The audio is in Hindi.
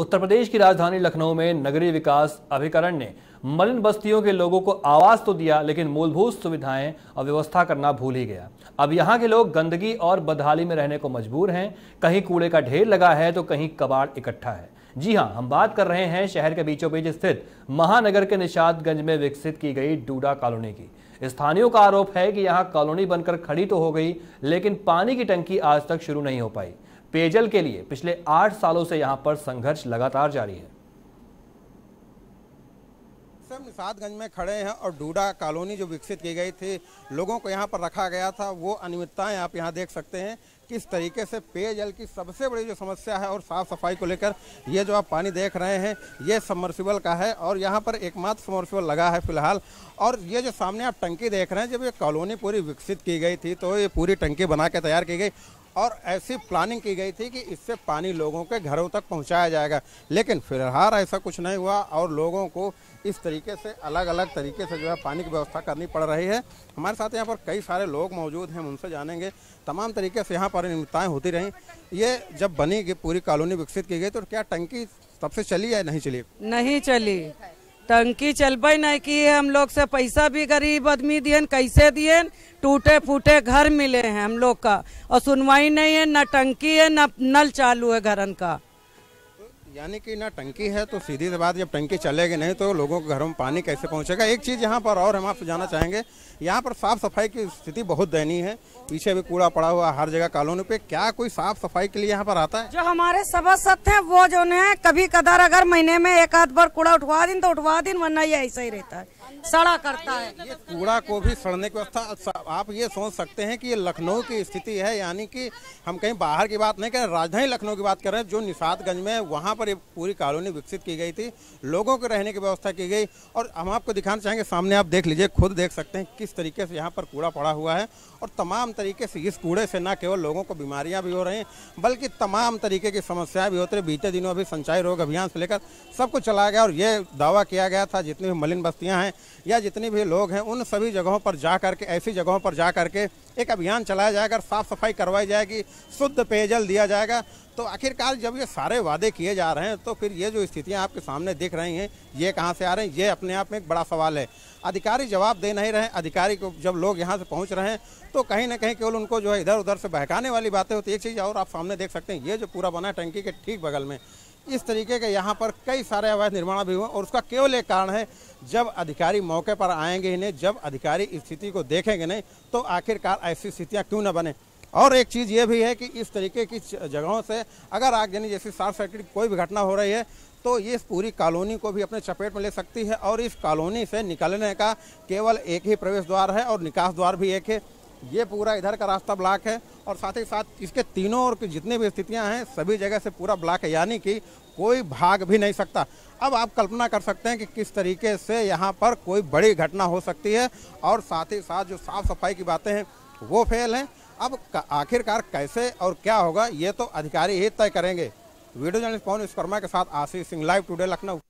उत्तर प्रदेश की राजधानी लखनऊ में नगरीय विकास अभिकरण ने मलिन बस्तियों के लोगों को आवास तो दिया लेकिन मूलभूत सुविधाएं और व्यवस्था करना भूल ही गया अब यहां के लोग गंदगी और बदहाली में रहने को मजबूर हैं कहीं कूड़े का ढेर लगा है तो कहीं कबाड़ इकट्ठा है जी हां हम बात कर रहे हैं शहर के बीचों बीच स्थित महानगर के निषादगंज में विकसित की गई डूडा कॉलोनी की स्थानियों का आरोप है कि यहाँ कॉलोनी बनकर खड़ी तो हो गई लेकिन पानी की टंकी आज तक शुरू नहीं हो पाई पेयजल के लिए पिछले आठ सालों से यहां पर संघर्ष लगातार जारी है हम निषादगंज में खड़े हैं और डूडा कॉलोनी जो विकसित की गई थी लोगों को यहाँ पर रखा गया था वो अनियमितताएं आप यहाँ देख सकते हैं किस तरीके से पेयजल की सबसे बड़ी जो समस्या है और साफ़ सफाई को लेकर ये जो आप पानी देख रहे हैं ये सबमर्सिबल का है और यहाँ पर एकमात्र समर्सिबल लगा है फिलहाल और ये जो सामने आप टंकी देख रहे हैं जब ये कॉलोनी पूरी विकसित की गई थी तो ये पूरी टंकी बना के तैयार की गई और ऐसी प्लानिंग की गई थी कि इससे पानी लोगों के घरों तक पहुंचाया जाएगा लेकिन फिलहाल ऐसा कुछ नहीं हुआ और लोगों को इस तरीके से अलग अलग तरीके से जो है पानी की व्यवस्था करनी पड़ रही है हमारे साथ यहाँ पर कई सारे लोग मौजूद हैं उनसे जानेंगे तमाम तरीके से यहाँ पर निमताएँ होती रहीं ये जब बनी पूरी कॉलोनी विकसित की गई तो क्या टंकी तब से चली या नहीं चली नहीं चली टंकी चलबे नहीं कि हम लोग से पैसा भी गरीब आदमी दिए कैसे दिए टूटे फूटे घर मिले हैं हम लोग का और सुनवाई नहीं है ना टंकी है ना नल चालू है घरन का यानी कि ना टंकी है तो सीधी बात जब टंकी चलेगी नहीं तो लोगों के घरों में पानी कैसे पहुंचेगा एक चीज़ यहाँ पर और हम आपसे जाना चाहेंगे यहाँ पर साफ़ सफाई की स्थिति बहुत दयनीय है पीछे भी कूड़ा पड़ा हुआ हर जगह कॉलोनी पे क्या कोई साफ सफाई के लिए यहाँ पर आता है जो हमारे सभासद हैं वो जो है कभी कदार अगर महीने में एक आध बार कूड़ा उठवा दिन तो उठवा दिन वरना ये ऐसा ही रहता है सड़ा करता है ये कूड़ा को भी सड़ने की व्यवस्था अच्छा, आप ये सोच सकते हैं कि ये लखनऊ की स्थिति है यानी कि हम कहीं बाहर की बात नहीं कर रहे राजधानी लखनऊ की बात कर रहे हैं जो निषादगंज में वहाँ पर ये पूरी कॉलोनी विकसित की गई थी लोगों के रहने की व्यवस्था की गई और हम आपको दिखाना चाहेंगे सामने आप देख लीजिए खुद देख सकते हैं किस तरीके से यहाँ पर कूड़ा पड़ा हुआ है और तमाम तरीके से इस कूड़े से न केवल लोगों को बीमारियाँ भी हो रही हैं बल्कि तमाम तरीके की समस्याएं भी होती रही बीते दिनों अभी संचाई रोग अभियान से लेकर सब कुछ चलाया गया और ये दावा किया गया था जितनी भी मलिन बस्तियाँ हैं या जितने भी लोग हैं उन सभी जगहों पर जा करके ऐसी जगहों पर जा करके एक अभियान चलाया जाएगा और साफ़ सफाई करवाई जाएगी शुद्ध पेयजल दिया जाएगा तो आखिरकार जब ये सारे वादे किए जा रहे हैं तो फिर ये जो स्थितियाँ आपके सामने दिख रही हैं ये कहाँ से आ रहे हैं ये अपने आप में एक बड़ा सवाल है अधिकारी जवाब दे नहीं रहे अधिकारी को जब लोग यहाँ से पहुँच रहे हैं तो कहीं ना कहीं केवल उनको जो है इधर उधर से बहकाने वाली बातें होती है एक चीज़ और आप सामने देख सकते हैं ये जो पूरा बना टंकी के ठीक बगल में इस तरीके के यहाँ पर कई सारे अवैध निर्माण भी हुए और उसका केवल एक कारण है जब अधिकारी मौके पर आएंगे ही नहीं जब अधिकारी स्थिति को देखेंगे नहीं तो आखिरकार ऐसी स्थितियाँ क्यों न बने और एक चीज़ ये भी है कि इस तरीके की जगहों से अगर यानी जैसी शॉर्ट सर्किट कोई भी घटना हो रही है तो ये इस पूरी कॉलोनी को भी अपने चपेट में ले सकती है और इस कॉलोनी से निकलने का केवल एक ही प्रवेश द्वार है और निकास द्वार भी एक है ये पूरा इधर का रास्ता ब्लॉक है और साथ ही साथ इसके तीनों और जितने भी स्थितियाँ हैं सभी जगह से पूरा ब्लॉक है यानी कि कोई भाग भी नहीं सकता अब आप कल्पना कर सकते हैं कि किस तरीके से यहाँ पर कोई बड़ी घटना हो सकती है और साथ ही साथ जो साफ़ सफाई की बातें हैं वो फेल हैं अब आखिरकार कैसे और क्या होगा ये तो अधिकारी ही तय करेंगे वीडियो जर्नलिस्ट पवन विश्वकर्मा के साथ आशीष सिंह लाइव टूडे लखनऊ